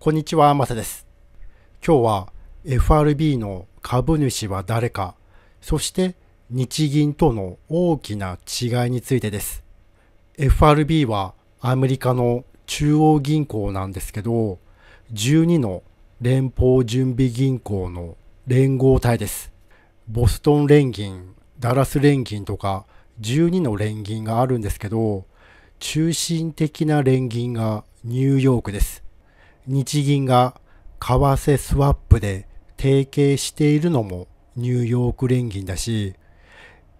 こんにちは、マサです。今日は FRB の株主は誰か、そして日銀との大きな違いについてです。FRB はアメリカの中央銀行なんですけど、12の連邦準備銀行の連合体です。ボストン連銀、ダラス連銀とか12の連銀があるんですけど、中心的な連銀がニューヨークです。日銀が為替スワップで提携しているのもニューヨーク連銀だし、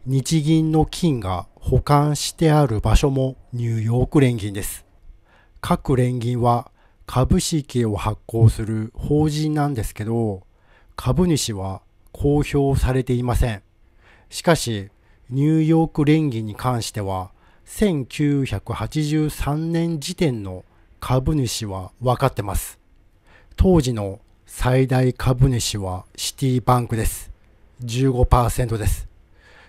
日銀の金が保管してある場所もニューヨーク連銀です。各連銀は株式を発行する法人なんですけど、株主は公表されていません。しかし、ニューヨーク連銀に関しては、1983年時点の株主は分かってます。当時の最大株主はシティバンクです。15%です。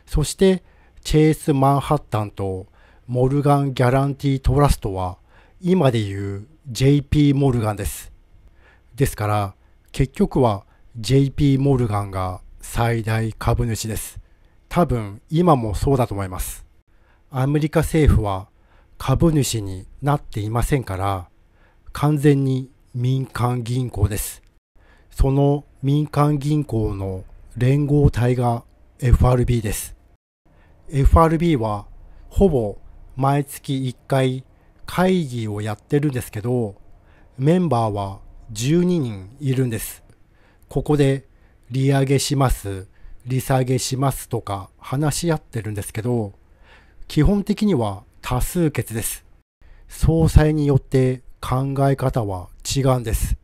そして、チェイス・マンハッタンとモルガン・ギャランティー・トラストは今でいう JP モルガンです。ですから、結局は JP モルガンが最大株主です。多分今もそうだと思います。アメリカ政府は株主になっていませんから、完全に民間銀行です。その民間銀行の連合体が FRB です。FRB はほぼ毎月1回会議をやってるんですけど、メンバーは12人いるんです。ここで利上げします、利下げしますとか話し合ってるんですけど、基本的には多数決です。総裁によって考え方は違うんです。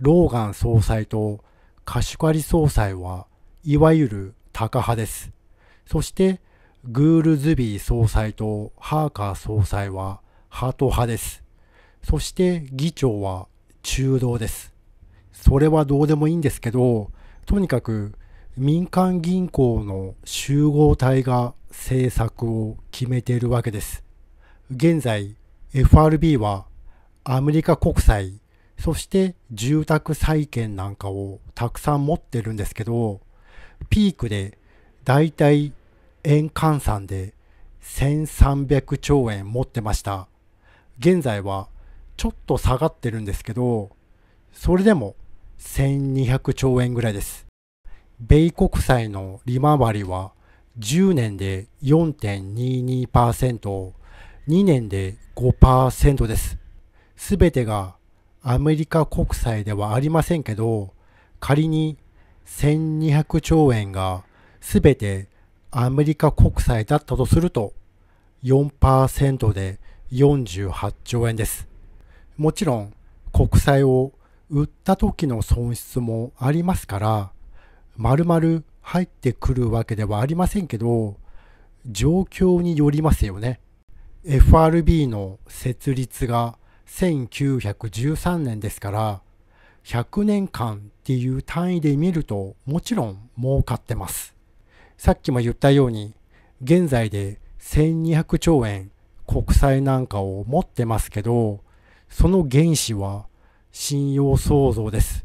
ローガン総裁とカシュカリ総裁はいわゆるタカ派です。そしてグールズビー総裁とハーカー総裁はハト派です。そして議長は中道です。それはどうでもいいんですけど、とにかく民間銀行の集合体が政策を決めているわけです。現在 FRB はアメリカ国債そして住宅債券なんかをたくさん持ってるんですけどピークでだいたい円換算で1300兆円持ってました現在はちょっと下がってるんですけどそれでも1200兆円ぐらいです米国債の利回りは10年で4.22% 2年で5%です。すべてがアメリカ国債ではありませんけど、仮に1200兆円がすべてアメリカ国債だったとすると、4%で48兆円です。もちろん国債を売った時の損失もありますから、丸々入ってくるわけではありませんけど、状況によりますよね。FRB の設立が1913年ですから100年間っていう単位で見るともちろん儲かってます。さっきも言ったように現在で1200兆円国債なんかを持ってますけどその原資は信用創造です。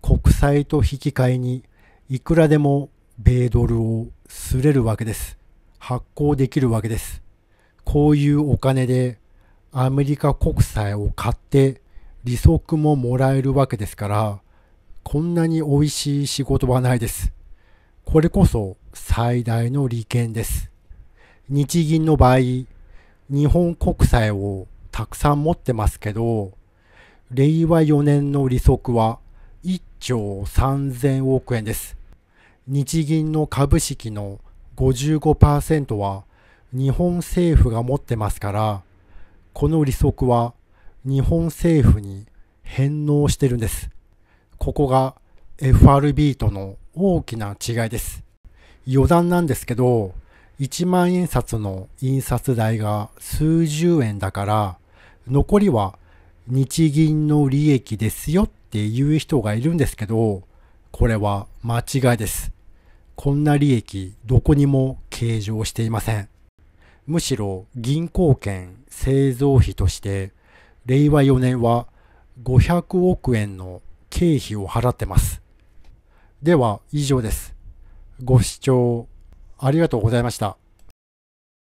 国債と引き換えにいくらでも米ドルをすれるわけです。発行できるわけです。こういうお金でアメリカ国債を買って利息ももらえるわけですから、こんなに美味しい仕事はないです。これこそ最大の利権です。日銀の場合、日本国債をたくさん持ってますけど、令和4年の利息は1兆3000億円です。日銀の株式の55%は日本政府が持ってますから、この利息は日本政府に返納してるんです。ここが FRB との大きな違いです。余談なんですけど、1万円札の印刷代が数十円だから、残りは日銀の利益ですよっていう人がいるんですけど、これは間違いです。こんな利益どこにも計上していません。むしろ銀行券製造費として令和4年は500億円の経費を払ってます。では以上です。ご視聴ありがとうございました。